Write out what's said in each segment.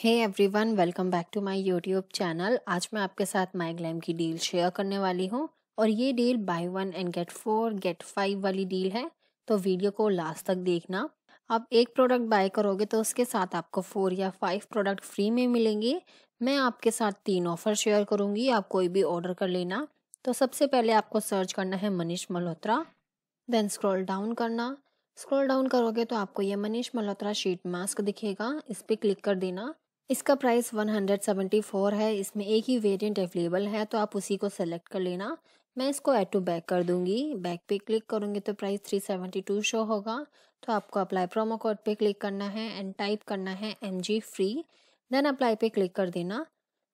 hey everyone welcome back to my YouTube channel आज मैं आपके साथ माई ग्लैम की डील शेयर करने वाली हूँ और ये deal buy one and get four get five वाली डील है तो वीडियो को लास्ट तक देखना आप एक प्रोडक्ट बाय करोगे तो उसके साथ आपको फोर या फाइव प्रोडक्ट फ्री में मिलेंगे मैं आपके साथ तीन ऑफर शेयर करूँगी आप कोई भी ऑर्डर कर लेना तो सबसे पहले आपको सर्च करना है Manish Malhotra then scroll down करना स्क्रॉल डाउन करोगे तो आपको ये मनीष मल्होत्रा शीट मास्क दिखेगा इस पर क्लिक कर देना इसका प्राइस 174 है इसमें एक ही वेरिएंट अवेलेबल है तो आप उसी को सेलेक्ट कर लेना मैं इसको एड टू बैक कर दूंगी बैक पे क्लिक करूंगी तो प्राइस 372 शो होगा तो आपको अप्लाई प्रोमो कोड पे क्लिक करना है एंड टाइप करना है M G free then apply पे क्लिक कर देना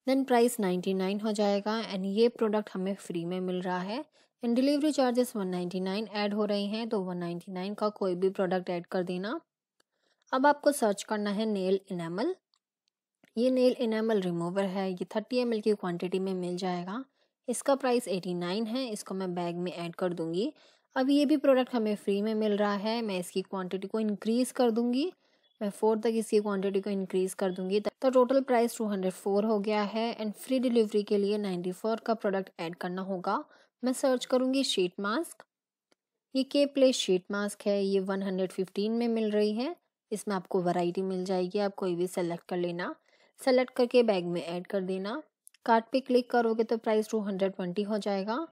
देन प्राइस 99 हो जाएगा एंड ये प्रोडक्ट हमें फ्री में मिल रहा है and delivery charges nine add हो रहे हैं तो नाइन का कोई भी प्रोडक्ट ऐड कर देना अब आपको सर्च करना है नेल इनेमल ये नेल इनामल रिमूवर है ये थर्टी एम की क्वांटिटी में मिल जाएगा इसका प्राइस एटी नाइन है इसको मैं बैग में ऐड कर दूँगी अब ये भी प्रोडक्ट हमें फ्री में मिल रहा है मैं इसकी क्वांटिटी को इंक्रीज़ कर दूँगी मैं फोर तक इसकी क्वांटिटी को इंक्रीज़ कर दूंगी तो total price two hundred four हो गया है एंड फ्री डिलीवरी के लिए नाइन्टी फोर का प्रोडक्ट ऐड करना होगा मैं सर्च करूँगी शीट मास्क ये के प्ले शीट मास्क है ये वन हंड्रेड फिफ्टीन में मिल रही है इसमें आपको वराइटी मिल जाएगी आप कोई भी सेलेक्ट कर लेना सेलेक्ट करके बैग में ऐड कर देना कार्ट पे क्लिक करोगे तो प्राइस टू हंड्रेड ट्वेंटी हो जाएगा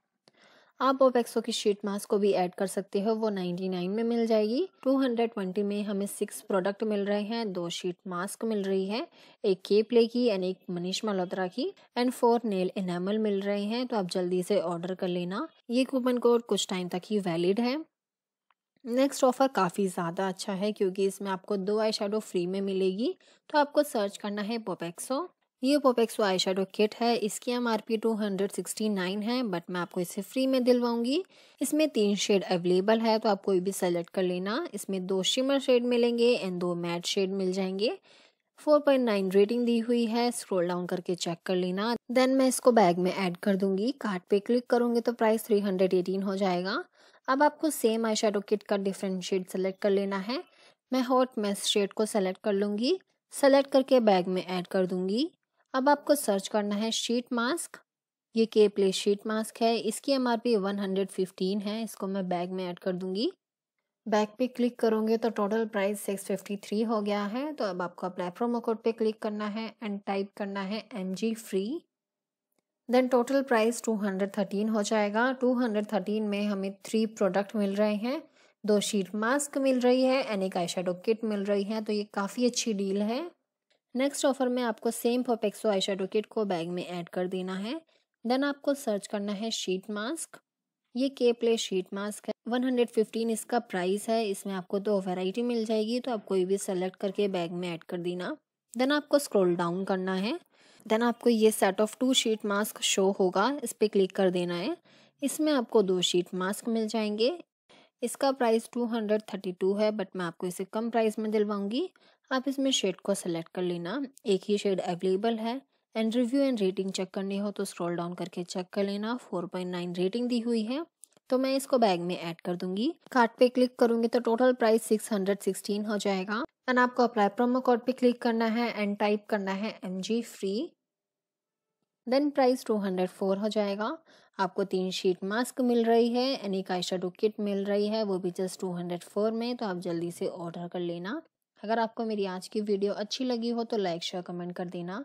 आप ओपेक्सो की शीट मास्क को भी ऐड कर सकते हो वो 99 में मिल जाएगी 220 में हमें सिक्स प्रोडक्ट मिल रहे हैं दो शीट मास्क मिल रही है एक केप ले की एंड एक मनीष मल्होत्रा की एंड फोर नेल इनामल मिल रहे हैं तो आप जल्दी से ऑर्डर कर लेना ये कूपन कोड कुछ टाइम तक ही वैलिड है नेक्स्ट ऑफ़र काफ़ी ज़्यादा अच्छा है क्योंकि इसमें आपको दो आई फ्री में मिलेगी तो आपको सर्च करना है पोपेक्सो ये पोपेक्सो आई शेडो किट है इसकी M R P two hundred sixty nine है बट मैं आपको इसे फ्री में दिलवाऊंगी इसमें तीन शेड अवेलेबल है तो आप कोई भी सेलेक्ट कर लेना इसमें दो शिमर शेड मिलेंगे एंड दो मैट शेड मिल जाएंगे फोर पॉइंट नाइन रेटिंग दी हुई है स्क्रॉल डाउन करके चेक कर लेना देन मैं इसको बैग में ऐड कर दूंगी कार्ट पे क्लिक करूंगी तो प्राइस थ्री हंड्रेड एटीन हो जाएगा अब आपको सेम आई किट का डिफरेंट शेड सेलेक्ट कर लेना है मैं हॉट मेस शेड को सेलेक्ट कर लूँगी सेलेक्ट करके बैग में ऐड कर दूँगी अब आपको सर्च करना है शीट मास्क ये के प्ले शीट मास्क है इसकी M R P one hundred fifteen है इसको मैं बैग में ऐड कर दूँगी बैग पे क्लिक करूँगी तो total price six fifty three हो गया है तो अब आपको अपना प्रोमो कोड पे क्लिक करना है एंड टाइप करना है M G free then total price 213 हो जाएगा 213 में हमें थ्री प्रोडक्ट मिल रहे हैं दो शीट मास्क मिल रही है एंड एक आई किट मिल रही है तो ये काफ़ी अच्छी डील है नेक्स्ट ऑफर में आपको सेम पोपेक्सो आई किट को बैग में ऐड कर देना है देन आपको सर्च करना है शीट मास्क ये के प्ले शीट मास्क है 115 इसका प्राइस है इसमें आपको दो तो वैरायटी मिल जाएगी तो आप कोई भी सेलेक्ट करके बैग में ऐड कर देना देन आपको स्क्रॉल डाउन करना है देन आपको ये set of two sheet mask show होगा इस पर क्लिक कर देना है इसमें आपको दो शीट मास्क मिल जाएंगे इसका price two hundred thirty two है बट मैं आपको इसे कम प्राइस में दिलवाऊंगी आप इसमें शेड को सेलेक्ट कर लेना एक ही शेड अवेलेबल है and review and rating check करनी हो तो स्क्रॉल डाउन करके चेक कर लेना फोर पॉइंट नाइन रेटिंग दी हुई है तो मैं इसको बैग में ऐड कर दूंगी कार्ट पे क्लिक करूंगी तो टोटल प्राइस 616 हो जाएगा एंड आपको अप्लाई प्रोमो कोड पे क्लिक करना है एंड टाइप करना है एम फ्री देन प्राइस 204 हो जाएगा आपको तीन शीट मास्क मिल रही है एंड एक आई किट मिल रही है वो भी जस्ट 204 में तो आप जल्दी से ऑर्डर कर लेना अगर आपको मेरी आज की वीडियो अच्छी लगी हो तो लाइक शेयर कमेंट कर देना